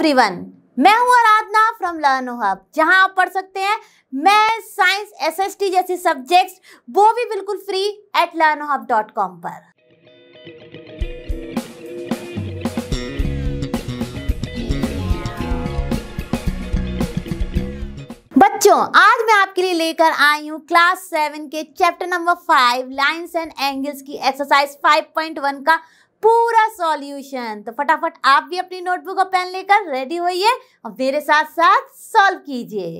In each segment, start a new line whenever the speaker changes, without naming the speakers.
Everyone मैं हूं आराधना from learn hub जहां आप पढ़ सकते हैं मैं साइंस एसएसटी जैसे सब्जेक्ट्स वो भी बिल्कुल free at learn hub dot com पर बच्चों आज मैं आपके लिए लेकर आई हूँ क्लास सेवन के chapter number five lines and angles की एक्सरसाइज फाइव पॉइंट वन का पूरा सॉल्यूशन तो फटाफट आप भी अपनी नोटबुक और पेन लेकर रेडी होइए और मेरे साथ साथ सॉल्व कीजिए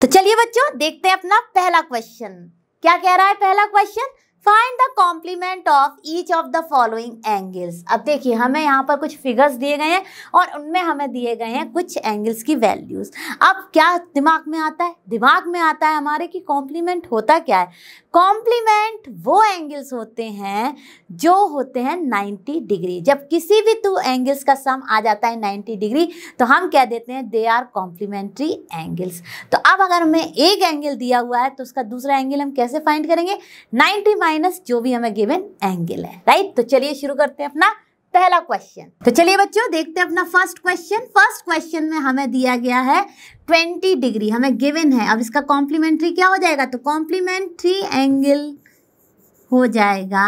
तो चलिए बच्चों देखते हैं अपना पहला क्वेश्चन क्या कह रहा है पहला question find the complement of each of the following angles अब देखिए हमें यहाँ पर कुछ फिगर्स दिए गए हैं और उनमें हमें दिए गए हैं कुछ एंगल्स की वैल्यूज़ अब क्या दिमाग में आता है दिमाग में आता है हमारे कि कॉम्प्लीमेंट होता क्या है कॉम्प्लीमेंट वो एंगल्स होते हैं जो होते हैं 90 डिग्री जब किसी भी टू एंगल्स का सम आ जाता है 90 डिग्री तो हम कह देते हैं दे आर कॉम्प्लीमेंट्री एंगल्स तो अब अगर हमें एक एंगल दिया हुआ है तो उसका दूसरा एंगल हम कैसे फाइंड करेंगे 90 माइनस जो भी हमें गिवन एंगल है राइट तो चलिए शुरू करते हैं अपना पहला क्वेश्चन तो चलिए बच्चों देखते हैं अपना फर्स्ट क्वेश्चन फर्स्ट क्वेश्चन में हमें दिया गया है ट्वेंटी डिग्री हमें गिवन है अब इसका कॉम्प्लीमेंट्री क्या हो जाएगा तो कॉम्प्लीमेंट्री एंगल हो जाएगा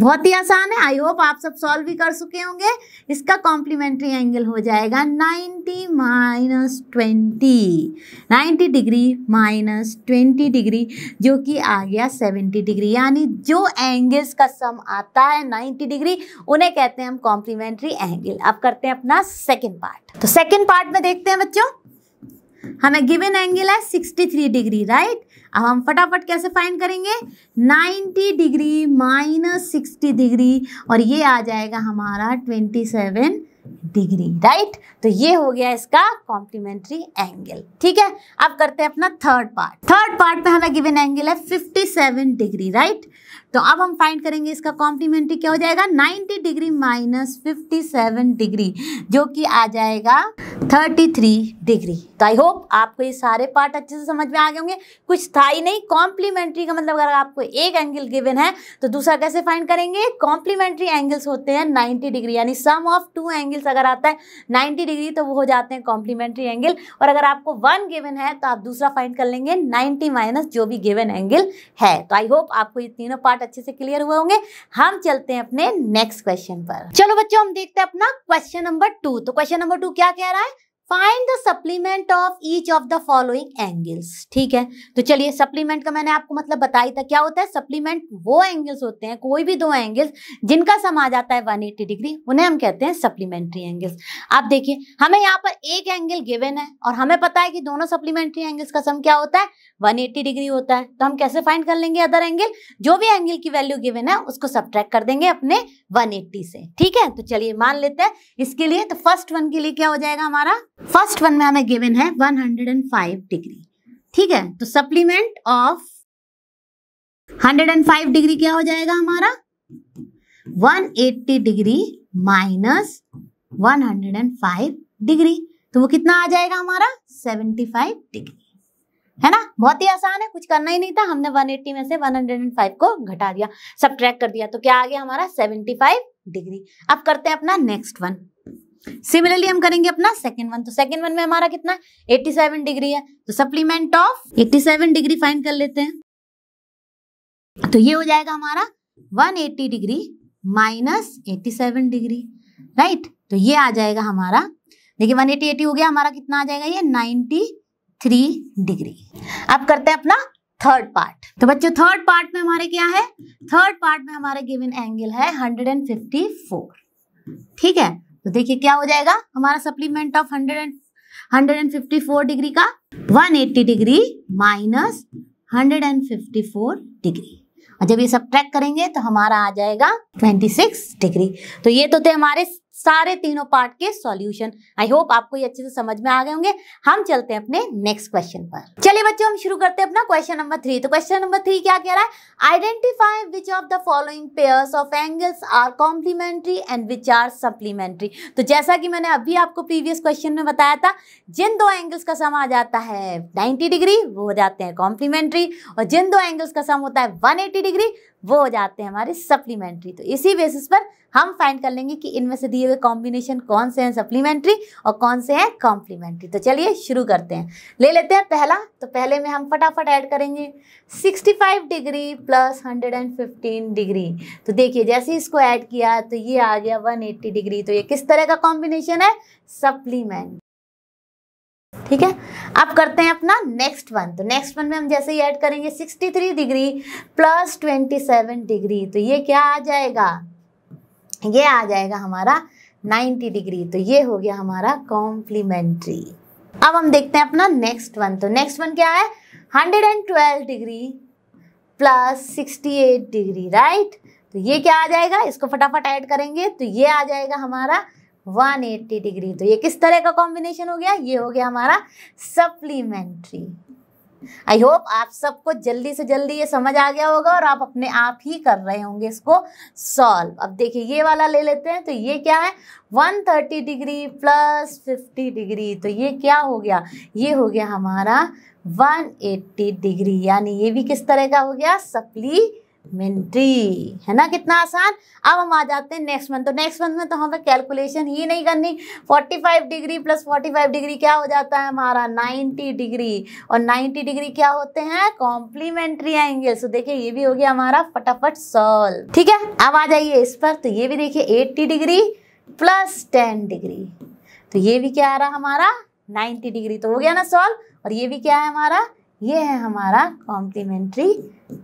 बहुत ही आसान है आई होप आप सब सॉल्व भी कर चुके होंगे इसका कॉम्प्लीमेंट्री एंगल हो जाएगा 90 minus twenty ninety degree minus twenty degree जो कि आ गया 70 डिग्री यानी जो एंगल्स का सम आता है 90 डिग्री उन्हें कहते हैं हम कॉम्प्लीमेंट्री एंगल अब करते हैं अपना सेकेंड पार्ट तो सेकेंड पार्ट में देखते हैं बच्चों हमें गिवन एंगल है 63 डिग्री राइट अब हम फटाफट कैसे फाइन करेंगे 90 डिग्री माइनस सिक्सटी डिग्री और ये आ जाएगा हमारा 27 डिग्री राइट तो ये हो गया इसका कॉम्प्लीमेंट्री एंगल ठीक है अब करते हैं अपना थर्ड पार्ट थर्ड पार्ट पे हमें गिवन एंगल है 57 डिग्री राइट तो अब हम फाइंड करेंगे इसका कॉम्प्लीमेंट्री क्या हो जाएगा 90 डिग्री माइनस 57 डिग्री जो कि आ जाएगा 33 डिग्री तो आई होप आपको ये सारे पार्ट अच्छे से समझ में आ गए होंगे कुछ था ही नहीं कॉम्प्लीमेंट्री का मतलब अगर आपको एक एंगल गिवन है तो दूसरा कैसे फाइंड करेंगे कॉम्प्लीमेंट्री एंगल्स होते हैं 90 डिग्री यानी सम ऑफ टू एंगल्स अगर आता है 90 डिग्री तो वो हो जाते हैं कॉम्प्लीमेंट्री एंगल और अगर आपको वन गिवन है तो आप दूसरा फाइंड कर लेंगे नाइन्टी माइनस जो भी गिवन एंगल है तो आई होप आपको ये तीनों पार्ट पार्ट अच्छे से क्लियर हुए होंगे हम चलते हैं अपने नेक्स्ट क्वेश्चन पर चलो बच्चों हम देखते हैं अपना क्वेश्चन नंबर टू तो क्वेश्चन नंबर टू क्या कह रहा है find the supplement of each of the following angles ठीक है तो चलिए सप्लीमेंट का मैंने आपको मतलब बताया था क्या होता है सप्लीमेंट वो एंगल्स होते हैं कोई भी दो एंगल्स जिनका सम आ जाता है 180 डिग्री उन्हें हम कहते हैं सप्लीमेंट्री एंगल्स आप देखिए हमें यहाँ पर एक एंगल गिवन है और हमें पता है कि दोनों सप्लीमेंट्री एंगल्स का सम क्या होता है 180 डिग्री होता है तो हम कैसे फाइंड कर लेंगे अदर एंगल जो भी एंगल की वैल्यू गिवन है उसको सब्ट्रैक्ट कर देंगे अपने 180 से ठीक है तो चलिए मान लेते हैं इसके लिए तो फर्स्ट वन के लिए क्या हो जाएगा हमारा फर्स्ट वन में हमें गिवन है 105 डिग्री ठीक है तो सप्लीमेंट ऑफ 105 डिग्री क्या हो जाएगा हमारा 180 डिग्री माइनस 105 डिग्री तो वो कितना आ जाएगा हमारा 75 डिग्री है ना बहुत ही आसान है कुछ करना ही नहीं था हमने 180 में से 105 को घटा दिया सब कर दिया तो क्या आ गया हमारा 75 डिग्री अब करते हैं अपना नेक्स्ट वन सिमिलरली हम करेंगे अपना सेकेंड वन तो सेकेंड वन में हमारा कितना एट्टी सेवन डिग्री है तो supplement of eighty seven degree fine कर लेते हैं तो ये हो जाएगा हमारा one eighty degree minus eighty seven degree right तो ये आ जाएगा हमारा देखिए वन एटी एटी हो गया हमारा कितना आ जाएगा ये नाइन्टी थ्री डिग्री अब करते हैं अपना थर्ड पार्ट तो बच्चों थर्ड पार्ट में हमारे क्या है थर्ड पार्ट में हमारे गिवन एंगल है हंड्रेड एंड फिफ्टी फोर ठीक है तो देखिए क्या हो जाएगा हमारा supplement of hundred and hundred and fifty four degree का one eighty degree minus hundred and fifty four degree और जब ये सब करेंगे तो हमारा आ जाएगा 26 डिग्री तो ये तो थे हमारे सारे तीनों पार्ट के सॉल्यूशन आई होप आपको ये अच्छे से समझ में आ गए होंगे हम चलते हैं अपने नेक्स्ट क्वेश्चन पर चलिए बच्चों हम शुरू करते हैं अपना क्वेश्चन नंबर थ्री तो क्वेश्चन नंबर थ्री क्या कह रहा है identify which of the following pairs of angles are complementary and which are supplementary तो जैसा कि मैंने अभी आपको प्रीवियस क्वेश्चन में बताया था जिन दो एंगल्स का सम आ जाता है 90 डिग्री वो हो जाते हैं कॉम्प्लीमेंट्री और जिन दो एंगल्स का सम होता है 180 डिग्री वो हो जाते हैं हमारे सप्लीमेंट्री तो इसी बेसिस पर हम फाइंड कर लेंगे कि इनमें से दिए हुए कॉम्बिनेशन कौन से हैं सप्लीमेंट्री और कौन से हैं कॉम्प्लीमेंट्री तो चलिए शुरू करते हैं ले लेते हैं पहला तो पहले में हम फटाफट ऐड करेंगे 65 डिग्री प्लस 115 डिग्री तो देखिए जैसे इसको ऐड किया तो ये आ गया वन डिग्री तो ये किस तरह का कॉम्बिनेशन है सप्लीमेंट ठीक है अब करते हैं अपना नेक्स्ट वन तो नेक्स्ट वन में हम जैसे ही ऐड करेंगे 63 डिग्री प्लस 27 डिग्री तो ये क्या आ जाएगा ये आ जाएगा हमारा 90 डिग्री तो ये हो गया हमारा कॉम्प्लीमेंट्री अब हम देखते हैं अपना नेक्स्ट वन तो नेक्स्ट वन क्या है 112 डिग्री प्लस 68 डिग्री राइट तो ये क्या आ जाएगा इसको फटाफट ऐड करेंगे तो ये आ जाएगा हमारा 180 डिग्री तो ये किस तरह का कॉम्बिनेशन हो गया ये हो गया हमारा सप्लीमेंट्री आई होप आप सबको जल्दी से जल्दी ये समझ आ गया होगा और आप अपने आप ही कर रहे होंगे इसको सॉल्व अब देखिए ये वाला ले लेते हैं तो ये क्या है 130 डिग्री प्लस 50 डिग्री तो ये क्या हो गया ये हो गया हमारा 180 डिग्री यानी ये भी किस तरह का हो गया सप्ली मिनटी है ना कितना आसान अब हम आ जाते हैं नेक्स्ट मंथ तो नेक्स्ट मंथ में तो हमें कैलकुलेशन ही नहीं करनी 45 डिग्री प्लस 45 डिग्री क्या हो जाता है हमारा 90 डिग्री और 90 डिग्री क्या होते हैं कॉम्प्लीमेंट्री एंगल तो देखिए ये भी हो गया हमारा फटाफट सॉल्व ठीक है अब आ जाइए इस पर तो ये भी देखिए eighty degree plus ten degree तो ये भी क्या आ रहा हमारा नाइन्टी डिग्री तो हो गया ना सॉल्व और ये भी क्या है हमारा ये है हमारा कॉम्प्लीमेंट्री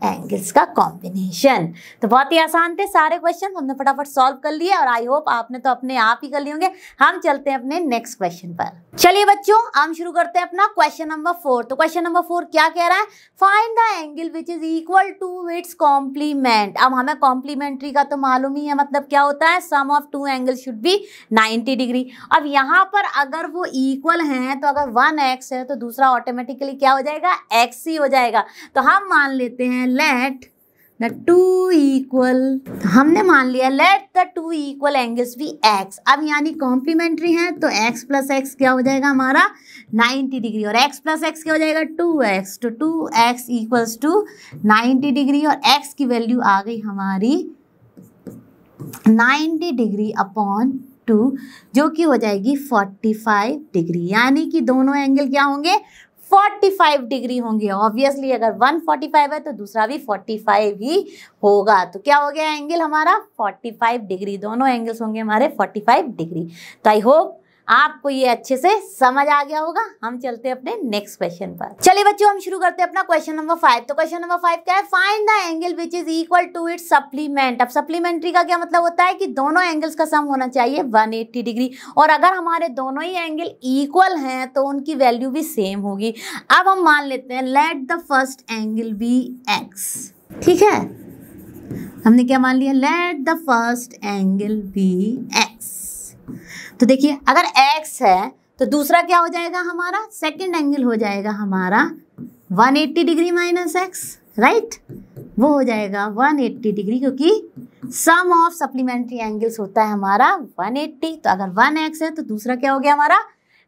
एंगल्स का कॉम्बिनेशन तो बहुत ही आसान थे सारे क्वेश्चन हमने फटाफट सॉल्व कर लिए और आई होप आपने तो अपने आप ही कर लिए होंगे हम चलते हैं अपने नेक्स्ट क्वेश्चन पर चलिए बच्चों हम शुरू करते हैं अपना क्वेश्चन नंबर फोर तो क्वेश्चन नंबर फोर क्या कह रहा है find the angle which is equal to its complement अब हमें कॉम्प्लीमेंट्री का तो मालूम ही है मतलब क्या होता है sum of two angle should be 90 degree अब यहाँ पर अगर वो इक्वल हैं तो अगर वन एक्स है तो दूसरा ऑटोमेटिकली क्या हो जाएगा एक्स ही हो जाएगा तो हम मान लेते हैं हैं लेट द टू इक्वल हमने मान लिया let the two equal angles भी एक्स अब यानी कॉम्प्लीमेंट्री है तो एक्स प्लस एक्स क्या हो जाएगा हमारा 90 डिग्री और एक्स प्लस एक्स क्या हो जाएगा टू एक्स तो two x equals to ninety degree और एक्स की वैल्यू आ गई हमारी 90 डिग्री अपॉन टू जो कि हो जाएगी 45 डिग्री यानी कि दोनों एंगल क्या होंगे 45 डिग्री होंगे ऑब्वियसली अगर 145 है तो दूसरा भी 45 ही होगा तो क्या हो गया एंगल हमारा 45 डिग्री दोनों एंगल्स होंगे हमारे 45 डिग्री तो आई होप आपको ये अच्छे से समझ आ गया होगा हम चलते हैं अपने नेक्स्ट क्वेश्चन पर चलिए बच्चों हम शुरू करते हैं अपना क्वेश्चन नंबर फाइव तो क्वेश्चन नंबर फाइव क्या है find the angle which is equal to it supplement अब सप्लीमेंट्री का क्या मतलब होता है कि दोनों एंगल्स का सम होना चाहिए 180 डिग्री और अगर हमारे दोनों ही एंगल इक्वल हैं तो उनकी वैल्यू भी सेम होगी अब हम मान लेते हैं let the first angle be x ठीक है हमने क्या मान लिया let the first angle be x तो देखिए अगर एक्स है तो दूसरा क्या हो जाएगा हमारा सेकेंड एंगल हो जाएगा हमारा 180 डिग्री माइनस एक्स राइट वो हो जाएगा 180 डिग्री क्योंकि सम ऑफ सप्लीमेंट्री एंगल्स होता है हमारा 180 तो अगर 1x है तो दूसरा क्या हो गया हमारा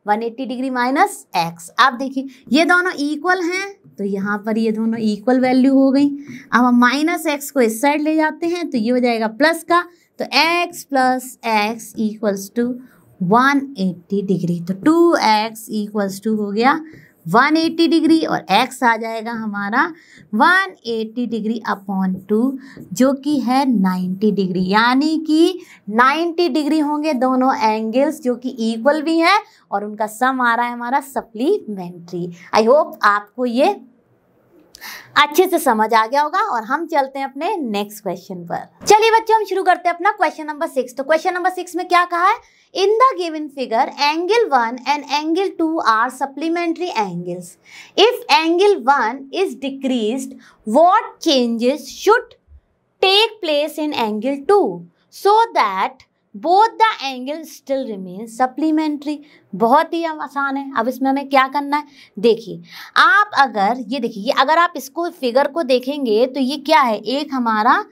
180 डिग्री माइनस एक्स आप देखिए ये दोनों इक्वल हैं तो यहाँ पर ये दोनों इक्वल वैल्यू हो गई अब हम माइनस एक्स को इस साइड ले जाते हैं तो ये हो जाएगा प्लस का तो x plus x equals to one eighty degree तो टू एक्स इक्वल्स टू हो गया वन एट्टी डिग्री और x आ जाएगा हमारा one eighty degree upon two जो कि है नाइन्टी डिग्री यानी कि नाइन्टी डिग्री होंगे दोनों एंगल्स जो कि इक्वल भी हैं और उनका सम आ रहा है हमारा सप्लीमेंट्री आई होप आपको ये अच्छे से समझ आ गया होगा और हम चलते हैं अपने नेक्स्ट क्वेश्चन पर चलिए बच्चों हम शुरू करते हैं अपना क्वेश्चन नंबर सिक्स तो क्वेश्चन नंबर सिक्स में क्या कहा है in the given figure angle one and angle two are supplementary angles if angle one is decrease what changes should take place in angle two so that both the angle still remain supplementary बहुत ही आसान है अब इसमें हमें क्या करना है देखिए आप अगर ये देखिए अगर आप इसको फिगर को देखेंगे तो ये क्या है एक हमारा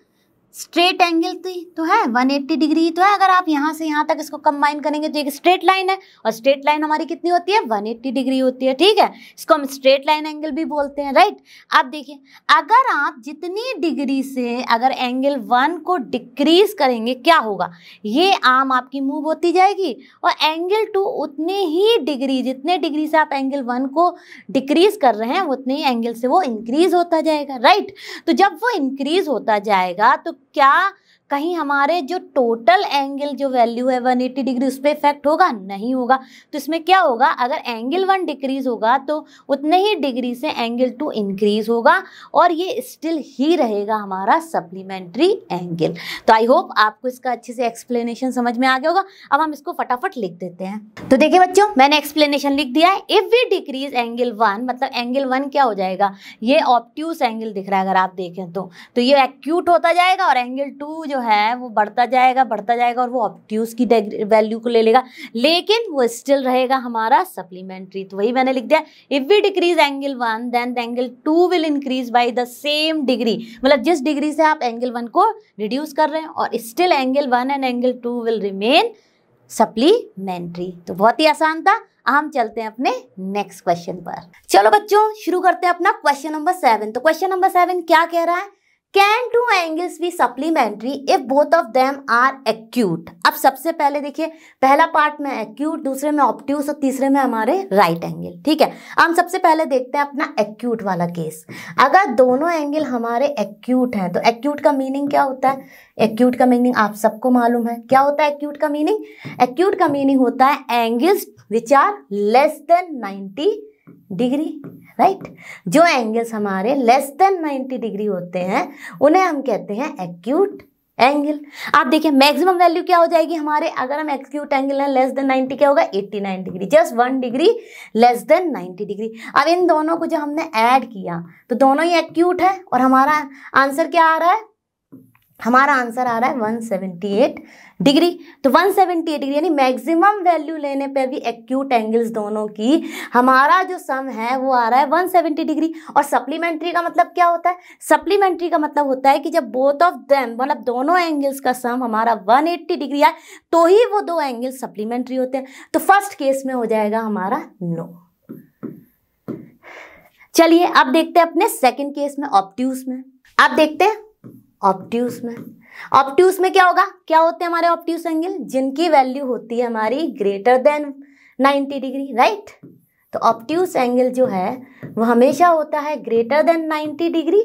स्ट्रेट एंगल तो, तो है 180 डिग्री ही तो है अगर आप यहाँ से यहाँ तक इसको कंबाइन करेंगे तो एक स्ट्रेट लाइन है और स्ट्रेट लाइन हमारी कितनी होती है 180 डिग्री होती है ठीक है इसको हम स्ट्रेट लाइन एंगल भी बोलते हैं राइट आप देखिए अगर आप जितनी डिग्री से अगर एंगल वन को डिक्रीज करेंगे क्या होगा ये आम आपकी मूव होती जाएगी और एंगल टू उतने ही डिग्री जितने डिग्री से आप एंगल वन को डिक्रीज कर रहे हैं उतने ही एंगल से वो इंक्रीज होता जाएगा राइट तो जब वो इंक्रीज होता जाएगा तो क्या कहीं हमारे जो टोटल एंगल जो वैल्यू है 180 डिग्री उस पर इफेक्ट होगा नहीं होगा तो इसमें क्या होगा अगर एंगल वन डिक्रीज होगा तो उतने ही डिग्री से एंगल टू इंक्रीज होगा और ये स्टिल ही रहेगा हमारा सप्लीमेंट्री एंगल तो आई होप आपको इसका अच्छे से एक्सप्लेनेशन समझ में आ गया होगा अब हम इसको फटाफट लिख देते हैं तो देखिए बच्चों मैंने एक्सप्लेनेशन लिख दिया है if we decrease angle one मतलब एंगल वन क्या हो जाएगा ये ऑप्ट्यूस एंगल दिख रहा है अगर आप देखें तो, तो ये एक्यूट होता जाएगा और एंगल टू जो है वो बढ़ता जाएगा बढ़ता जाएगा और वो ऑप्ट्यूज की वैल्यू को ले लेगा लेकिन वो स्टिल रहेगा हमारा सप्लीमेंट्री तो वही मैंने लिख दिया if we decrease angle one then angle two will increase by the same degree मतलब जिस डिग्री से आप एंगल वन को रिड्यूस कर रहे हैं और still angle one and angle two will remain supplementary तो बहुत ही आसान था हम चलते हैं अपने नेक्स्ट क्वेश्चन पर चलो बच्चों शुरू करते हैं अपना क्वेश्चन नंबर सेवन तो क्वेश्चन नंबर सेवन क्या कह रहा है can two angles be supplementary if both of them are acute अब सबसे पहले देखिए पहला पार्ट में एक्यूट दूसरे में ऑप्ट्यूस और तीसरे में हमारे राइट एंगल ठीक है हम सबसे पहले देखते हैं अपना एक्यूट वाला केस अगर दोनों एंगल हमारे एक्यूट हैं तो एक्यूट का मीनिंग क्या होता है एक्यूट का मीनिंग आप सबको मालूम है क्या होता है एक्यूट का मीनिंग एक्यूट का मीनिंग होता है angles which are less than ninety degree right जो एंगल्स हमारे लेस देन 90 डिग्री होते हैं उन्हें हम कहते हैं एक्यूट एंगल आप देखिए मैक्सिमम वैल्यू क्या हो जाएगी हमारे अगर हम एक्सक्यूट एंगल है लेस देन 90 क्या होगा 89 degree just one degree less than 90 degree अब इन दोनों को जो हमने ऐड किया तो दोनों ही एक्यूट है और हमारा आंसर क्या आ रहा है हमारा आंसर आ रहा है 178 डिग्री तो 178 डिग्री यानी मैक्सिमम वैल्यू लेने पर भी एक्यूट एंगल्स दोनों की हमारा जो सम है वो आ रहा है 170 डिग्री और सप्लीमेंट्री का मतलब क्या होता है सप्लीमेंट्री का मतलब होता है कि जब बोथ ऑफ देम मतलब दोनों एंगल्स का सम हमारा 180 डिग्री आए तो ही वो दो एंगल सप्लीमेंट्री होते हैं तो फर्स्ट केस में हो जाएगा हमारा नो चलिए अब देखते हैं अपने सेकेंड केस में ऑप्ट्यूज में आप देखते हैं ऑप्ट्यूज में ऑप्ट्यूस में क्या होगा क्या होते हैं हमारे ऑप्ट्यूस एंगल जिनकी वैल्यू होती है हमारी ग्रेटर देन 90 डिग्री राइट तो ऑप्ट्यूस एंगल जो है वो हमेशा होता है greater than 90 degree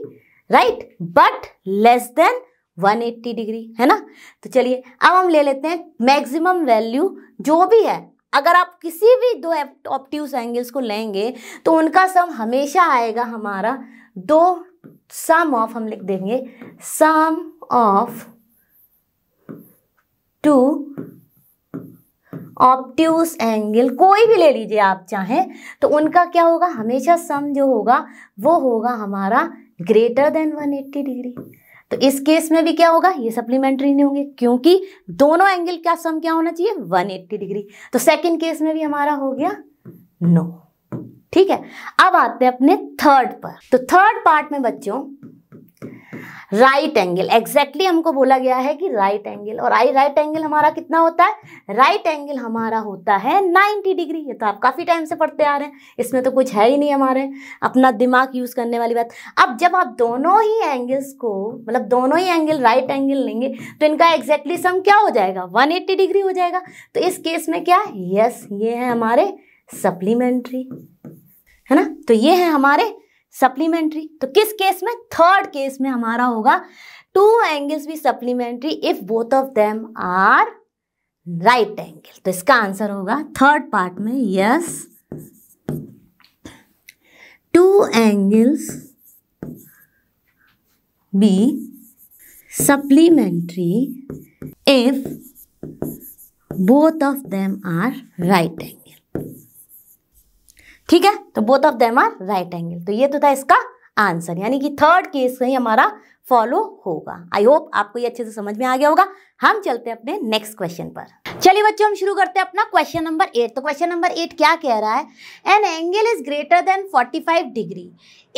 right but less than 180 degree है ना तो चलिए अब हम ले लेते हैं मैक्सिमम वैल्यू जो भी है अगर आप किसी भी दो ऑप्ट्यूस एंगल्स को लेंगे तो उनका सम हमेशा आएगा हमारा दो सम ऑफ हम लिख देंगे sum of two obtuse angle कोई भी ले लीजिए आप चाहें तो उनका क्या होगा हमेशा सम जो होगा वो होगा हमारा ग्रेटर देन 180 डिग्री तो इस केस में भी क्या होगा ये सप्लीमेंट्री नहीं होंगे क्योंकि दोनों एंगल का सम क्या होना चाहिए 180 डिग्री तो सेकंड केस में भी हमारा हो गया नो no. ठीक है अब आते हैं अपने थर्ड पर तो थर्ड पार्ट में बच्चों राइट एंगल एग्जैक्टली हमको बोला गया है कि राइट एंगल और आई राइट एंगल हमारा कितना होता है राइट एंगल हमारा होता है 90 डिग्री ये तो आप काफ़ी टाइम से पढ़ते आ रहे हैं इसमें तो कुछ है ही नहीं हमारे अपना दिमाग यूज़ करने वाली बात अब जब आप दोनों ही एंगल्स को मतलब दोनों ही एंगल राइट एंगल लेंगे तो इनका एग्जैक्टली सम क्या हो जाएगा वन डिग्री हो जाएगा तो इस केस में क्या यस yes, ये है हमारे सप्लीमेंट्री है ना तो ये है हमारे सप्लीमेंट्री तो किस केस में थर्ड केस में हमारा होगा टू एंगल्स भी supplementary if both of them are right angle तो इसका आंसर होगा थर्ड पार्ट में yes two angles be supplementary if both of them are right angle ठीक है तो both of them are right angle तो ये तो था इसका आंसर यानी कि थर्ड केस ही हमारा फॉलो होगा आई होप आपको ये अच्छे से समझ में आ गया होगा हम चलते हैं अपने नेक्स्ट क्वेश्चन पर चलिए बच्चों हम शुरू करते हैं अपना क्वेश्चन नंबर एट तो क्वेश्चन नंबर एट क्या कह रहा है an angle is greater than 45 degree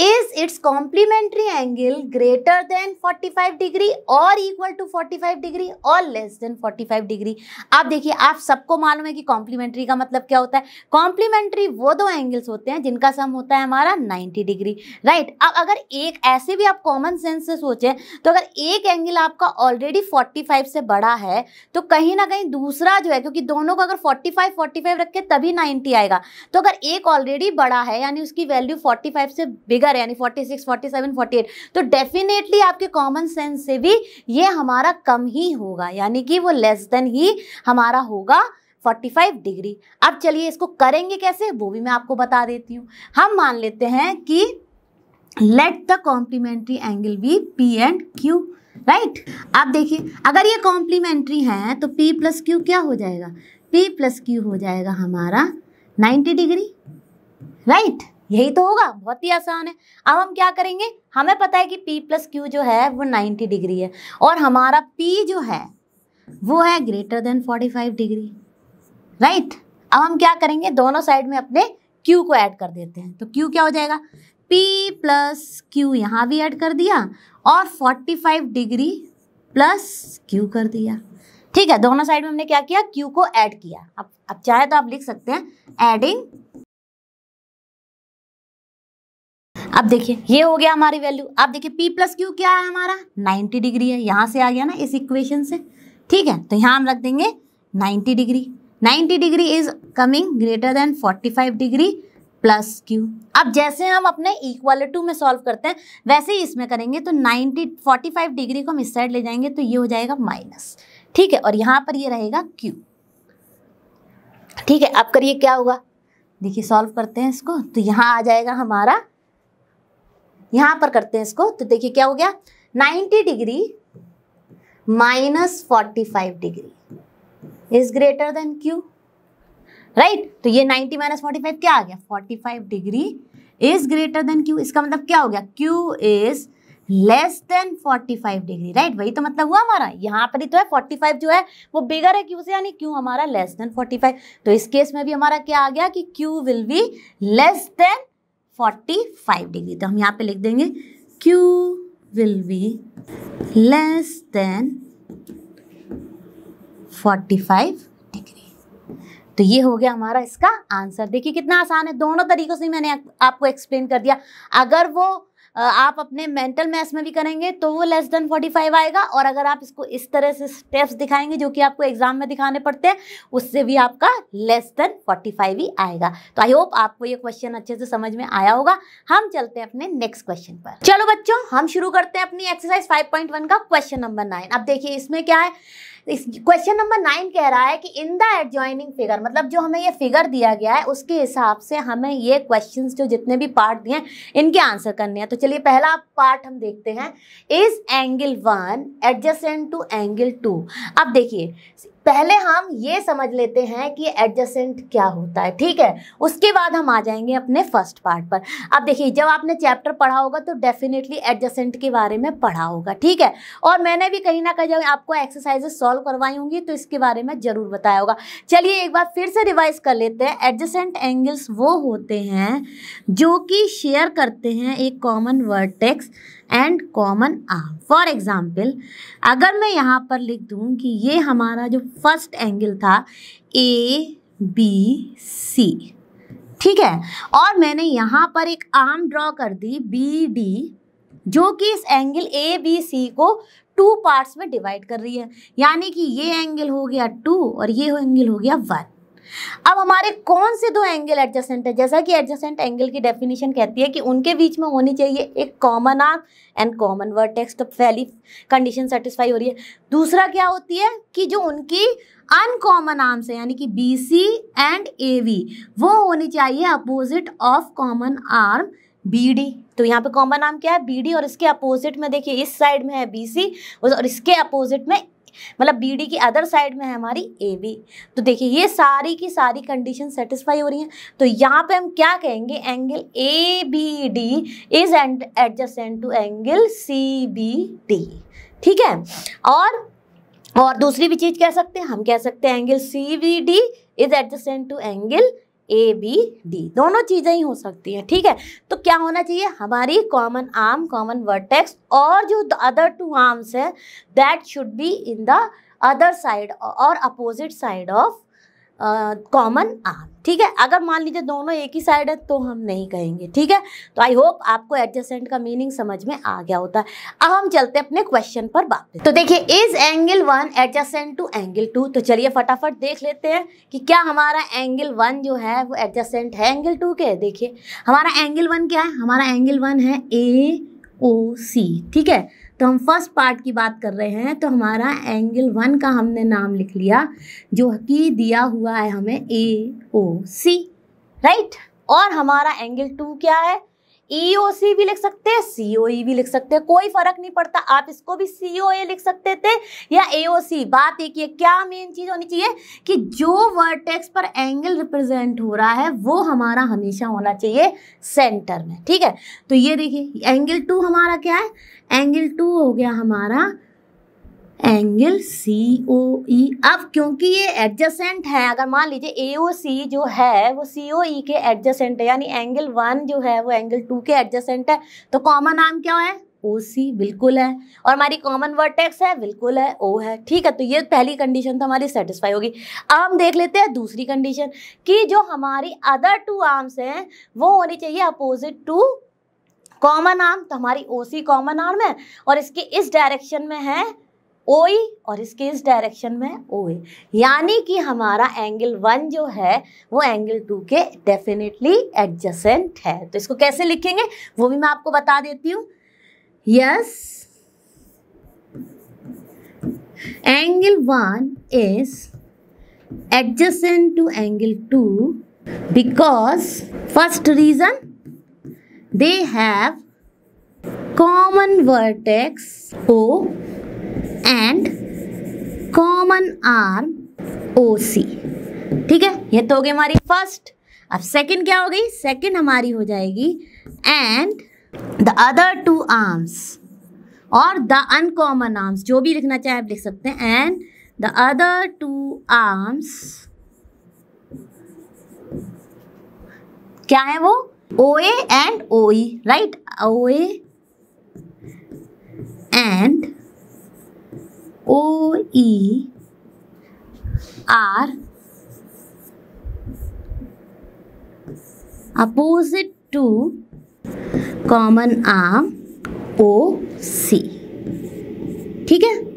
is its complementary angle greater than 45 degree और इक्वल टू 45 डिग्री और लेस देन 45 डिग्री आप देखिए आप सबको मालूम है कि कॉम्प्लीमेंट्री का मतलब क्या होता है कॉम्प्लीमेंट्री वो दो एंगल्स होते हैं जिनका सम होता है हमारा 90 डिग्री राइट right? अब अगर एक ऐसे भी आप कॉमन सेंस से सोचें तो अगर एक एंगल आपका ऑलरेडी 45 से बड़ा है तो कहीं ना कहीं दूसरा जो है क्योंकि दोनों को अगर 45 45 रखें तभी 90 आएगा तो अगर एक ऑलरेडी बड़ा है यानी उसकी वैल्यू 45 से बिगर फिगर यानी 46, 47, 48 तो डेफिनेटली आपके कॉमन सेंस से भी ये हमारा कम ही होगा यानी कि वो लेस देन ही हमारा होगा 45 डिग्री अब चलिए इसको करेंगे कैसे वो भी मैं आपको बता देती हूँ हम मान लेते हैं कि let the complementary angle be P and Q right आप देखिए अगर ये कॉम्प्लीमेंट्री है तो पी प्लस क्यू क्या हो जाएगा पी प्लस क्यू हो जाएगा हमारा 90 डिग्री राइट right? यही तो होगा बहुत ही आसान है अब हम क्या करेंगे हमें पता है कि P प्लस क्यू जो है वो 90 डिग्री है और हमारा P जो है वो है ग्रेटर देन 45 डिग्री राइट अब हम क्या करेंगे दोनों साइड में अपने Q को ऐड कर देते हैं तो Q क्या हो जाएगा P प्लस क्यू यहाँ भी ऐड कर दिया और 45 डिग्री प्लस Q कर दिया ठीक है दोनों साइड में हमने क्या किया Q को ऐड किया अब अब चाहे तो आप लिख सकते हैं एडिंग अब देखिए ये हो गया हमारी वैल्यू अब देखिए पी प्लस क्यू क्या है हमारा 90 डिग्री है यहाँ से आ गया ना इस इक्वेशन से ठीक है तो यहाँ हम रख देंगे 90 degree 90 degree is coming greater than 45 degree plus Q अब जैसे हम अपने इक्वल टू में सॉल्व करते हैं वैसे ही इसमें करेंगे तो फोर्टी फाइव डिग्री को हम इस साइड ले जाएंगे तो ये हो जाएगा माइनस ठीक है और यहाँ पर ये रहेगा क्यू ठीक है अब करिए क्या होगा देखिए सॉल्व करते हैं इसको तो यहाँ आ जाएगा हमारा यहां पर करते हैं इसको तो देखिए क्या हो गया 90 degree minus forty five degree is greater than Q right तो ये 90 माइनस फोर्टी फाइव क्या आ गया 45 degree is greater than Q इसका मतलब क्या हो गया Q is less than 45 degree right वही तो मतलब हुआ हमारा यहाँ पर ही तो है 45 जो है वो बिगर है क्यू से यानी क्यू हमारा लेस देन 45 तो इस केस में भी हमारा क्या आ गया कि Q will be less than forty five degree तो हम यहाँ पे लिख देंगे Q will be less than 45 degree तो ये हो गया हमारा इसका आंसर देखिए कितना आसान है दोनों तरीकों से मैंने आपको एक्सप्लेन कर दिया अगर वो आप अपने मेंटल मैथ्स में भी करेंगे तो वो लेस देन 45 आएगा और अगर आप इसको इस तरह से स्टेप्स दिखाएंगे जो कि आपको एग्जाम में दिखाने पड़ते हैं उससे भी आपका लेस देन 45 ही आएगा तो आई होप आपको ये क्वेश्चन अच्छे से समझ में आया होगा हम चलते हैं अपने नेक्स्ट क्वेश्चन पर चलो बच्चों हम शुरू करते हैं अपनी एक्सरसाइज फाइव का क्वेश्चन नंबर नाइन अब देखिए इसमें क्या है क्वेश्चन नंबर नाइन कह रहा है कि इन द एडजॉइनिंग फिगर मतलब जो हमें ये फिगर दिया गया है उसके हिसाब से हमें ये क्वेश्चंस जो जितने भी पार्ट दिए हैं इनके आंसर करने हैं तो चलिए पहला पार्ट हम देखते हैं is angle one adjacent to angle two अब देखिए पहले हम ये समझ लेते हैं कि एडजसेंट क्या होता है ठीक है उसके बाद हम आ जाएंगे अपने फर्स्ट पार्ट पर अब देखिए जब आपने चैप्टर पढ़ा होगा तो डेफिनेटली एडजसेंट के बारे में पढ़ा होगा ठीक है और मैंने भी कहीं ना कहीं जब आपको एक्सरसाइजेस सॉल्व करवाई होंगी तो इसके बारे में ज़रूर बताया होगा चलिए एक बार फिर से रिवाइज कर लेते हैं एडजसेंट एंगल्स वो होते हैं जो कि शेयर करते हैं एक common vertex and common arm for example अगर मैं यहाँ पर लिख दूँ कि ये हमारा जो फर्स्ट एंगल था ए बी सी ठीक है और मैंने यहाँ पर एक आर्म ड्रॉ कर दी बी डी जो कि इस एंगल ए बी सी को टू पार्ट्स में डिवाइड कर रही है यानी कि ये एंगल हो गया टू और ये एंगल हो गया वन अब हमारे कौन से दो एंगल एडजस्टेंट है जैसा कि एडजस्टेंट एंगल की डेफिनेशन कहती है कि उनके बीच में होनी चाहिए एक common arc and common vertex तो पहली कंडीशन सेटिस्फाई हो रही है दूसरा क्या होती है कि जो उनकी अनकॉमन आर्म्स है यानी कि B C and A V वो होनी चाहिए opposite of common arm B D तो यहाँ पे कॉमन आर्म क्या है बी डी और इसके अपोजिट में देखिए इस साइड में है बी सी और इसके अपोजिट में मतलब बी डी की अदर साइड में है हमारी ए बी तो देखिए ये सारी की सारी कंडीशन सेटिस्फाई हो रही हैं तो यहाँ पे हम क्या कहेंगे angle A B D is and adjacent to angle C B D ठीक है और और दूसरी भी चीज़ कह सकते हैं हम कह सकते हैं angle C B D is adjacent to angle A B D दोनों चीज़ें ही हो सकती हैं ठीक है तो क्या होना चाहिए हमारी कॉमन आर्म कॉमन वर्टेक्स और जो अदर टू आर्म्स है that should be in the other side और opposite side of common arm ठीक है अगर मान लीजिए दोनों एक ही साइड है तो हम नहीं कहेंगे ठीक है तो आई होप आपको एडजस्टेंट का मीनिंग समझ में आ गया होता है अब हम चलते हैं अपने क्वेश्चन पर वापस तो देखिए is angle one adjacent to angle two तो चलिए फटाफट देख लेते हैं कि क्या हमारा एंगल वन जो है वो एडजस्टेंट है एंगल टू के देखिए हमारा एंगल वन क्या है हमारा एंगल वन है ए ओ सी ठीक है तो हम फर्स्ट पार्ट की बात कर रहे हैं तो हमारा एंगल वन का हमने नाम लिख लिया जो कि दिया हुआ है हमें ए ओ सी राइट और हमारा एंगल टू क्या है ईओसी e भी लिख सकते हैं सीओई e भी लिख सकते हैं कोई फर्क नहीं पड़ता आप इसको भी सीओए लिख सकते थे या एओसी बात एक ही क्या मेन चीज होनी चाहिए कि जो वर्टेक्स पर एंगल रिप्रेजेंट हो रहा है वो हमारा हमेशा होना चाहिए सेंटर में ठीक है तो ये देखिए एंगल टू हमारा क्या है एंगल टू हो गया हमारा एंगल सी ओ ई अब क्योंकि ये एडजसेंट है अगर मान लीजिए ए ओ सी जो है वो सी ओ ई के एडजसेंट है यानी एंगल वन जो है वो एंगल टू के एडजसेंट है तो कॉमन आर्म क्या है ओ सी बिल्कुल है और हमारी कॉमन वर्टेक्स है बिल्कुल है ओ है ठीक है तो ये पहली कंडीशन तो हमारी सेटिस्फाई होगी अब हम देख लेते हैं दूसरी कंडीशन कि जो हमारी अदर टू आर्म्स हैं वो होनी चाहिए अपोजिट टू कॉमन आर्म तो हमारी ओ सी कॉमन आर्म है और इसके इस डायरेक्शन में है ओ और इसके इस डायरेक्शन में ओ यानी कि हमारा एंगल वन जो है वो एंगल टू के डेफिनेटली एडजसेंट है तो इसको कैसे लिखेंगे वो भी मैं आपको बता देती हूँ yes angle one is adjacent to angle two because first reason they have common vertex O and common arm O C ठीक है ये तो हो गई हमारी फर्स्ट अब सेकंड क्या हो गई सेकंड हमारी हो जाएगी and the other two arms और द अनकॉमन आर्म्स जो भी लिखना चाहे आप लिख सकते हैं and the other two arms क्या है वो O A and O E right O A and O E are opposite to common arm O C ठीक है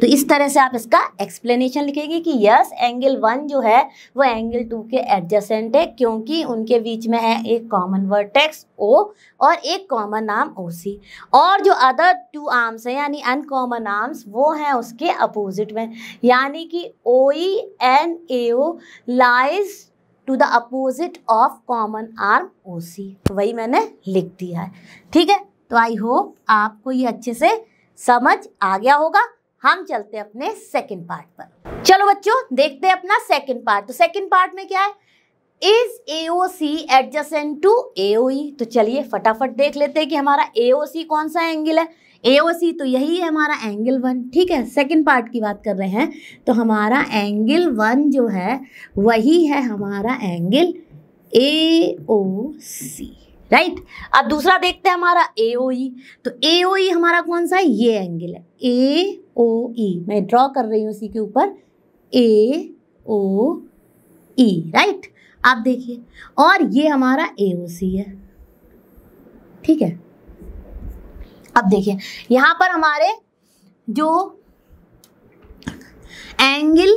तो इस तरह से आप इसका एक्सप्लेनेशन लिखेंगे कि यस एंगल वन जो है वो एंगल टू के एडजसेंट है क्योंकि उनके बीच में है एक कॉमन वर्टेक्स ओ और एक कॉमन आर्म ओ सी और जो अदर टू आर्म्स हैं यानी अनकॉमन आर्म्स वो हैं उसके अपोजिट में यानी कि O E and A O lies to the opposite of common arm O C वही मैंने लिख दिया है ठीक है तो आई होप आपको ये अच्छे से समझ आ गया होगा हम चलते हैं अपने सेकंड पार्ट पर चलो बच्चों देखते हैं अपना सेकंड पार्ट तो सेकंड पार्ट में क्या है is C adjacent to A O E तो चलिए फटाफट देख लेते हैं कि हमारा एओसी कौन सा एंगल है एओसी तो यही है हमारा एंगल वन ठीक है सेकंड पार्ट की बात कर रहे हैं तो हमारा एंगल वन जो है वही है हमारा एंगल ए सी राइट अब दूसरा देखते हैं हमारा ए ओ ई तो ए e हमारा कौन सा है ये एंगल है ए ओ ई मैं ड्रॉ कर रही हूँ इसी के ऊपर ए ओ ई राइट आप देखिए और ये हमारा ए ओ सी है ठीक है अब देखिए यहाँ पर हमारे जो एंगल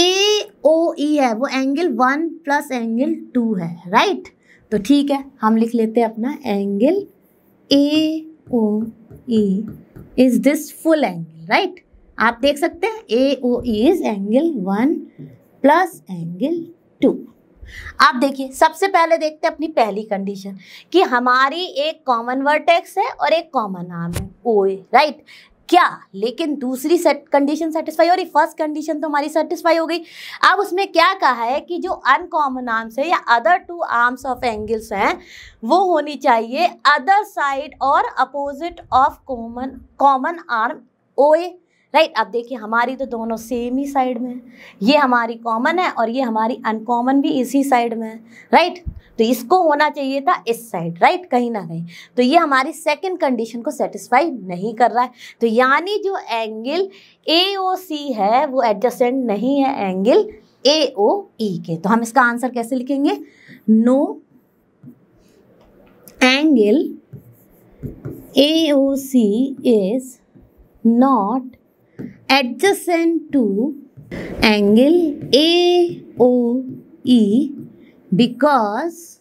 ए ओ ई है वो angle one plus angle two है राइट तो ठीक है हम लिख लेते हैं अपना angle A O E is this full angle right आप देख सकते हैं A O is angle one plus angle two आप देखिए सबसे पहले देखते हैं अपनी पहली कंडीशन कि हमारी एक कॉमन वर्टेक्स है और एक कॉमन आर्म है ओ ए राइट क्या लेकिन दूसरी सेट कंडीशन सेटिस्फाई हो रही फर्स्ट कंडीशन तो हमारी सेटिस्फाई हो गई अब उसमें क्या कहा है कि जो अनकॉमन आर्म्स है या other two arms of angles हैं वो होनी चाहिए अदर साइड और opposite of common common arm O A right अब देखिए हमारी तो दोनों सेम ही साइड में है ये हमारी कॉमन है और ये हमारी अनकॉमन भी इसी साइड में है राइट तो इसको होना चाहिए था इस साइड राइट कहीं ना कहीं तो ये हमारी सेकंड कंडीशन को सेटिस्फाई नहीं कर रहा है तो यानी जो एंगल ए ओ सी है वो एडजस्टेंट नहीं है एंगल ए ओ ई के तो हम इसका आंसर कैसे लिखेंगे no angle A O C is not adjacent to angle AOE because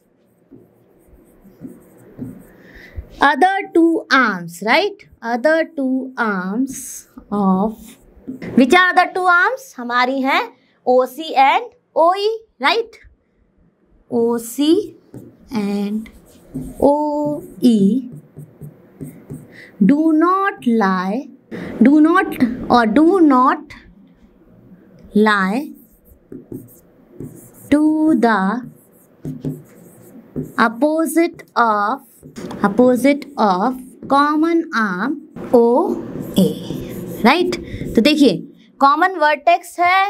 other two arms right other two arms of which are other two arms हमारी हैं OC and OE right OC and OE do not lie do not और do not lie to the opposite of opposite of common arm O A right तो देखिए common vertex है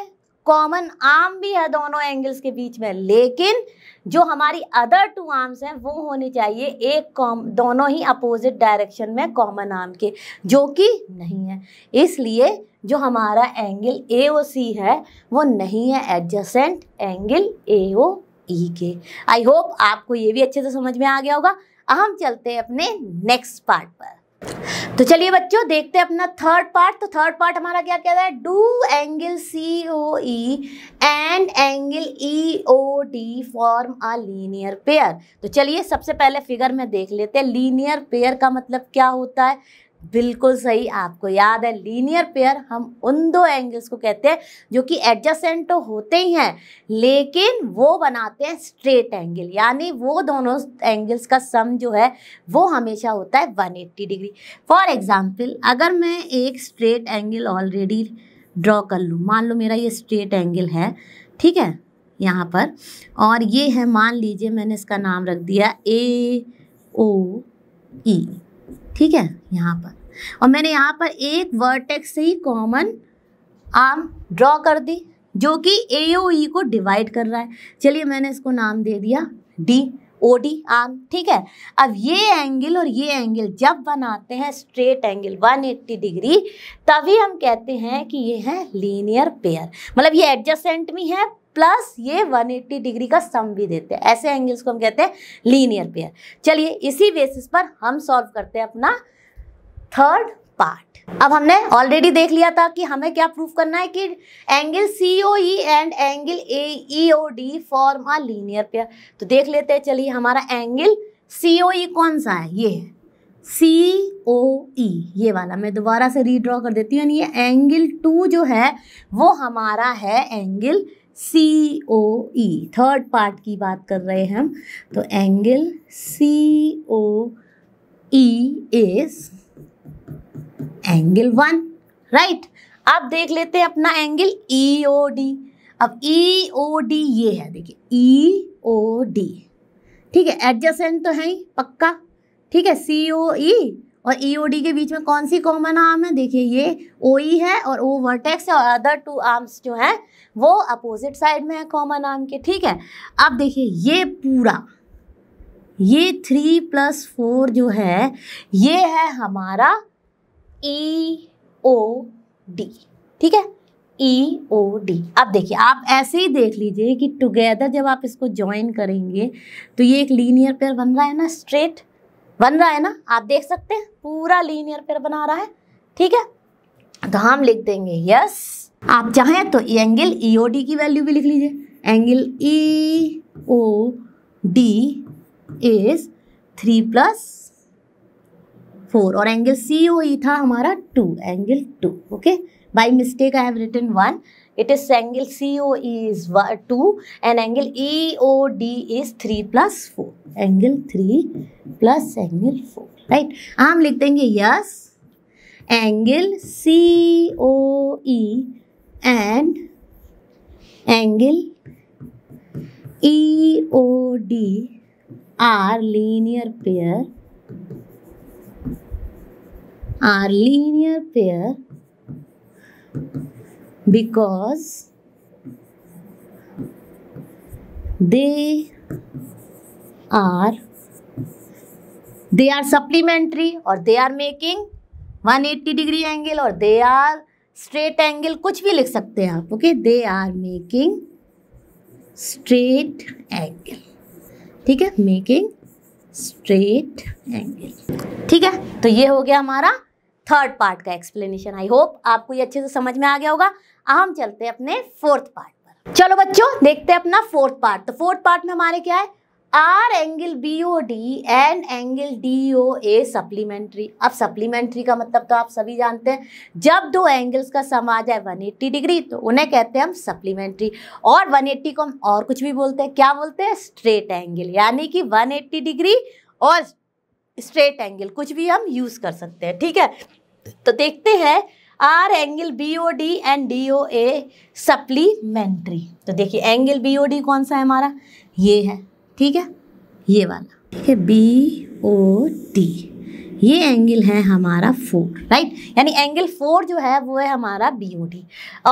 common arm भी है दोनों angles के बीच में लेकिन जो हमारी अदर टू आर्म्स हैं वो होनी चाहिए एक कॉम दोनों ही अपोजिट डायरेक्शन में कॉमन आर्म के जो कि नहीं है इसलिए जो हमारा एंगल ए ओ सी है वो नहीं है एडजसेंट एंगल ए ओ ई के आई होप आपको ये भी अच्छे से समझ में आ गया होगा अब हम चलते हैं अपने नेक्स्ट पार्ट पर तो चलिए बच्चों देखते हैं अपना थर्ड पार्ट तो थर्ड पार्ट हमारा क्या कहता है do angle C O E and angle E O D form a linear pair तो चलिए सबसे पहले फिगर में देख लेते हैं लीनियर पेयर का मतलब क्या होता है बिल्कुल सही आपको याद है लीनियर पेयर हम उन दो एंगल्स को कहते हैं जो कि एडजस्टेंट तो होते ही हैं लेकिन वो बनाते हैं स्ट्रेट एंगल यानी वो दोनों एंगल्स का सम जो है वो हमेशा होता है 180 डिग्री फॉर एग्जांपल अगर मैं एक स्ट्रेट एंगल ऑलरेडी ड्रॉ कर लूँ मान लो मेरा ये स्ट्रेट एंगल है ठीक है यहाँ पर और ये है मान लीजिए मैंने इसका नाम रख दिया ए ओ ई ठीक है यहाँ पर और मैंने यहाँ पर एक वर्टेक्स से ही कॉमन आर्म ड्रॉ कर दी जो कि ए ओ ई को डिवाइड कर रहा है चलिए मैंने इसको नाम दे दिया डी ओ डी आर्म ठीक है अब ये एंगल और ये एंगल जब बनाते हैं स्ट्रेट एंगल 180 डिग्री तभी हम कहते हैं कि ये है लीनियर पेयर मतलब ये एडजस्टेंट भी है प्लस ये 180 डिग्री का सम भी देते हैं ऐसे एंगल्स को हम कहते हैं लीनियर पेयर चलिए इसी बेसिस पर हम सॉल्व करते हैं अपना थर्ड पार्ट अब हमने ऑलरेडी देख लिया था कि हमें क्या प्रूव करना है कि angle C O E and angle A E O D form a linear pair तो देख लेते हैं चलिए हमारा एंगल सी ओ ई कौन सा है ये है सी ओ ई ये वाला मैं दोबारा से रीड्रॉ कर देती हूँ यानी ये एंगल टू जो है वो हमारा है angle C O E third part की बात कर रहे हैं हम तो angle C O E is angle one right अब देख लेते हैं अपना एंगल ई ओ डी अब ई ओ डी ये है देखिए ई ओ डी ठीक है एडजस्टेंट तो है ही पक्का ठीक है सी ओ ई और ई e के बीच में कौन सी कॉमन आर्म है देखिए ये ओ e है और ओ वर्टेक्स है और अदर टू आर्म्स जो है वो अपोजिट साइड में है कॉमन आर्म के ठीक है अब देखिए ये पूरा ये थ्री प्लस फोर जो है ये है हमारा ई ओ डी ठीक है ई ओ डी अब देखिए आप ऐसे ही देख लीजिए कि टुगेदर जब आप इसको ज्वाइन करेंगे तो ये एक लीनियर पेयर बन रहा है ना स्ट्रेट बन रहा है ना आप देख सकते हैं पूरा लीनियर पेयर बना रहा है ठीक है तो हम लिख देंगे यस आप चाहें तो एंगल ईओडी e की वैल्यू भी लिख लीजिए angle E O D is three plus four और एंगल सी ओ ई था हमारा two angle two okay by mistake I have written one it is angle COE is 2 and angle EOD is 3 plus 4. Angle 3 plus angle 4. Right. I'm writing yes. Angle COE and angle EOD are linear pair. Are linear pair because they are they are supplementary और they are making 180 degree angle और they are straight angle कुछ भी लिख सकते हैं आप okay they are making straight angle ठीक है मेकिंग स्ट्रेट एंगल ठीक है तो ये हो गया हमारा थर्ड पार्ट का एक्सप्लेनेशन आई होप आपको ये अच्छे से समझ में आ गया होगा हम चलते हैं अपने फोर्थ पार्ट पर चलो बच्चों देखते हैं अपना फोर्थ पार्ट तो फोर्थ पार्ट में हमारे क्या है are angle B O D and angle D O A supplementary अब सप्लीमेंट्री का मतलब तो आप सभी जानते हैं जब दो एंगल्स का सम आ जाए 180 डिग्री तो उन्हें कहते हैं हम सप्लीमेंट्री और 180 को हम और कुछ भी बोलते हैं क्या बोलते हैं स्ट्रेट एंगल यानी कि 180 डिग्री और स्ट्रेट एंगल कुछ भी हम यूज कर सकते हैं ठीक है तो देखते हैं are angle B O D and D O A supplementary तो देखिए एंगल बी ओ डी कौन सा है हमारा ये है ठीक है ये वाला ठीक है बी ओ डी ये एंगल है हमारा फोर राइट यानी एंगल फोर जो है वो है हमारा बी ओ डी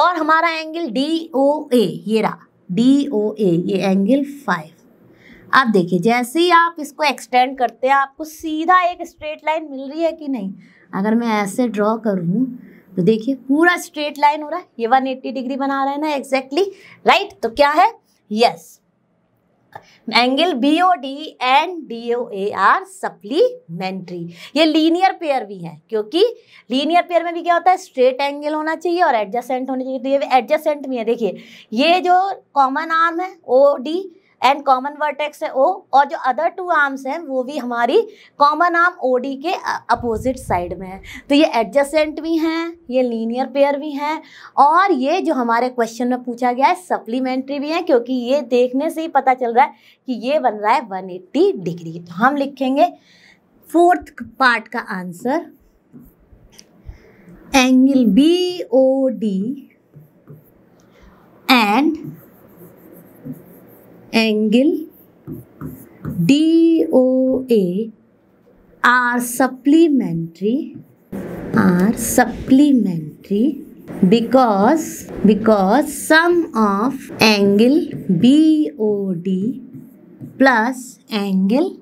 और हमारा एंगल डी ओ ए ये रहा डी ओ ए ये एंगल फाइव आप देखिए जैसे ही आप इसको एक्सटेंड करते हैं आपको सीधा एक स्ट्रेट लाइन मिल रही है कि नहीं अगर मैं ऐसे ड्रॉ करूँ तो देखिए पूरा स्ट्रेट लाइन हो रहा है ये वन एट्टी डिग्री बना रहा है ना एग्जैक्टली exactly, राइट right? तो क्या है yes angle B O D and D O A are supplementary ये लीनियर पेयर भी है क्योंकि लीनियर पेयर में भी क्या होता है स्ट्रेट एंगल होना चाहिए और एडजस्टेंट होना चाहिए तो ये एडजस्टेंट भी है देखिए ये जो कॉमन आर्म है O D and common vertex है ओ और जो अदर टू आर्म्स हैं वो भी हमारी कॉमन आर्म ओ डी के अपोजिट साइड में है तो ये एडजस्टेंट भी हैं ये लीनियर पेयर भी हैं और ये जो हमारे क्वेश्चन में पूछा गया है सप्लीमेंट्री भी हैं क्योंकि ये देखने से ही पता चल रहा है कि ये बन रहा है वन एट्टी डिग्री तो हम लिखेंगे फोर्थ पार्ट का answer angle B O D and angle DOA are supplementary are supplementary because because sum of angle BOD plus angle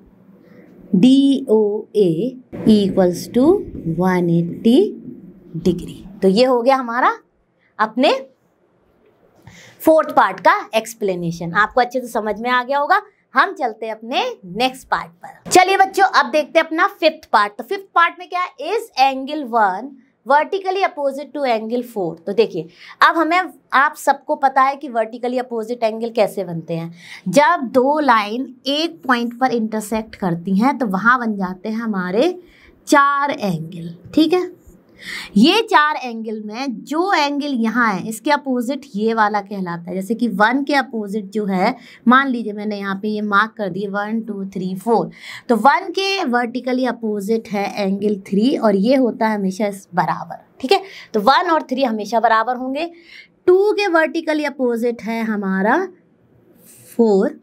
DOA equals to 180 degree तो ये हो गया हमारा अपने फोर्थ पार्ट का एक्सप्लेनेशन आपको अच्छे से समझ में आ गया होगा हम चलते हैं अपने नेक्स्ट पार्ट पर चलिए बच्चों अब देखते हैं अपना फिफ्थ पार्ट तो फिफ्थ पार्ट में क्या is angle one vertically opposite to angle four तो देखिए अब हमें आप सबको पता है कि वर्टिकली अपोजिट एंगल कैसे बनते हैं जब दो लाइन एक पॉइंट पर इंटरसेक्ट करती हैं तो वहाँ बन जाते हैं हमारे चार एंगल ठीक है ये चार एंगल में जो एंगल यहाँ है इसके अपोजिट ये वाला कहलाता है जैसे कि वन के अपोजिट जो है मान लीजिए मैंने यहाँ पे ये मार्क कर दिए वन टू थ्री फोर तो वन के वर्टिकली अपोजिट है एंगल थ्री और ये होता है हमेशा इस बराबर ठीक है तो वन और थ्री हमेशा बराबर होंगे टू के वर्टिकली अपोजिट है हमारा फोर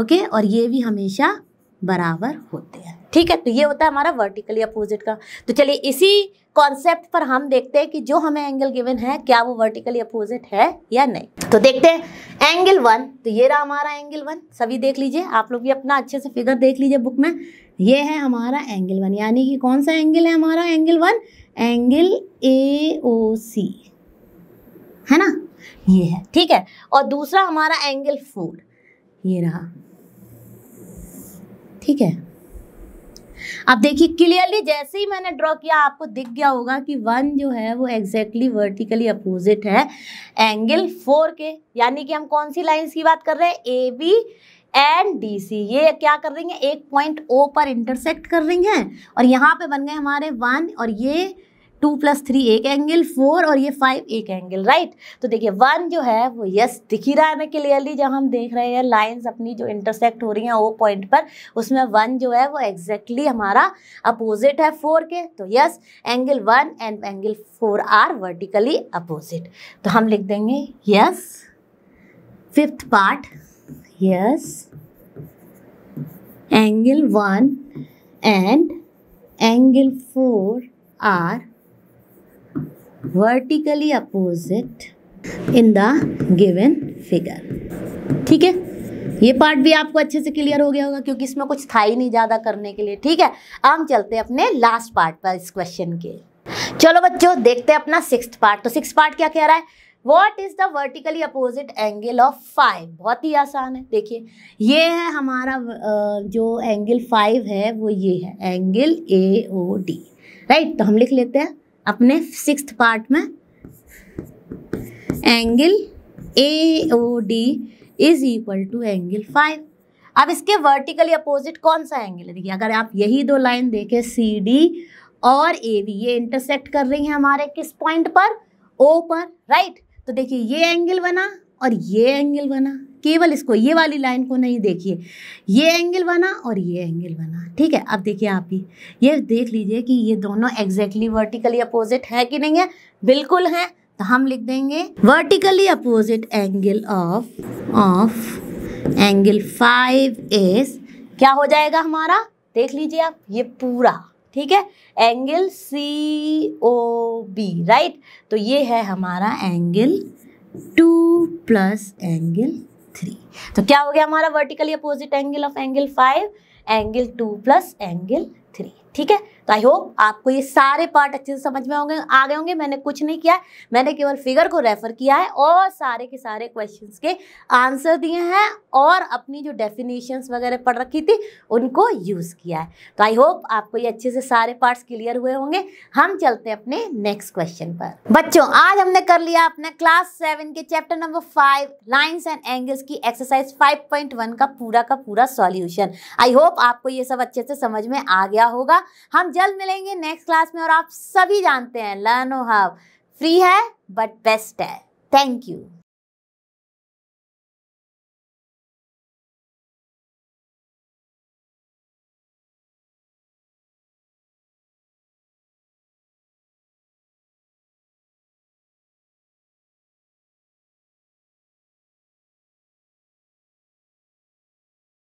ओके और ये भी हमेशा बराबर होते हैं ठीक है तो ये होता है हमारा वर्टिकली अपोजिट का तो चलिए इसी कॉन्सेप्ट पर हम देखते हैं कि जो हमें एंगल गिवन है क्या वो वर्टिकली अपोजिट है या नहीं तो देखते हैं एंगल वन तो ये रहा हमारा एंगल वन सभी देख लीजिए आप लोग भी अपना अच्छे से फिगर देख लीजिए बुक में ये है हमारा एंगल वन यानी कि कौन सा एंगल है हमारा angle one angle A O C है ना ये है ठीक है और दूसरा हमारा एंगल फोर ये रहा ठीक है अब देखिए क्लियरली जैसे ही मैंने ड्रॉ किया आपको दिख गया होगा कि वन जो है वो एग्जैक्टली वर्टिकली अपोजिट है एंगल फोर के यानी कि हम कौन सी लाइन्स की बात कर रहे हैं A B and D C ये क्या कर रही हैं एक पॉइंट ओ पर इंटरसेक्ट कर रही हैं और यहाँ पे बन गए हमारे वन और ये टू प्लस थ्री एक एंगल फोर और ये फाइव एक एंगल राइट तो देखिए वन जो है वो यस दिख ही रहा है हमें क्लियरली जब हम देख रहे हैं लाइंस अपनी जो इंटरसेक्ट हो रही हैं वो पॉइंट पर उसमें वन जो है वो एग्जैक्टली exactly हमारा अपोजिट है फोर के तो yes angle one and angle four are vertically opposite तो हम लिख देंगे yes fifth part yes angle one and angle four are vertically opposite in the given figure ठीक है ये पार्ट भी आपको अच्छे से क्लियर हो गया होगा क्योंकि इसमें कुछ था ही नहीं ज़्यादा करने के लिए ठीक है हम चलते हैं अपने लास्ट पार्ट पर इस क्वेश्चन के चलो बच्चों देखते हैं अपना सिक्स पार्ट तो सिक्स पार्ट क्या कह रहा है what is the vertically opposite angle of five बहुत ही आसान है देखिए ये है हमारा जो एंगल फाइव है वो ये है angle A O D right तो हम लिख लेते हैं अपने सिक्स पार्ट में angle A O D is equal to angle five अब इसके वर्टिकली अपोजिट कौन सा एंगल है देखिए अगर आप यही दो लाइन देखें सी डी और ए बी ये इंटरसेक्ट कर रही हैं हमारे किस पॉइंट पर ओ पर राइट तो देखिए ये एंगल बना और ये एंगल बना केवल इसको ये वाली लाइन को नहीं देखिए ये एंगल बना और ये एंगल बना ठीक है अब देखिए आप ही ये देख लीजिए कि ये दोनों एग्जैक्टली वर्टिकली अपोजिट है कि नहीं है बिल्कुल है तो हम लिख देंगे vertically opposite angle of of angle five is क्या हो जाएगा हमारा देख लीजिए आप ये पूरा ठीक है angle C O B right तो ये है हमारा angle two plus angle three तो क्या हो गया हमारा vertically opposite angle of angle five angle two plus angle three ठीक है तो आई होप आपको ये सारे पार्ट अच्छे से समझ में होंगे आ गए होंगे मैंने कुछ नहीं किया मैंने केवल फिगर को रेफर किया है और सारे के सारे क्वेश्चन के आंसर दिए हैं और अपनी जो डेफिनेशंस वगैरह पढ़ रखी थी उनको यूज़ किया है तो आई होप आपको ये अच्छे से सारे पार्ट्स क्लियर हुए होंगे हम चलते हैं अपने नेक्स्ट क्वेश्चन पर बच्चों आज हमने कर लिया अपना क्लास सेवन के chapter number five lines and angles की एक्सरसाइज फाइव पॉइंट वन का पूरा का पूरा सॉल्यूशन आई होप आपको ये सब अच्छे से समझ में आ गया होगा हम जल्द मिलेंगे नेक्स्ट क्लास में और आप सभी जानते हैं लर्न ओ हव फ्री है बट बेस्ट है थैंक यू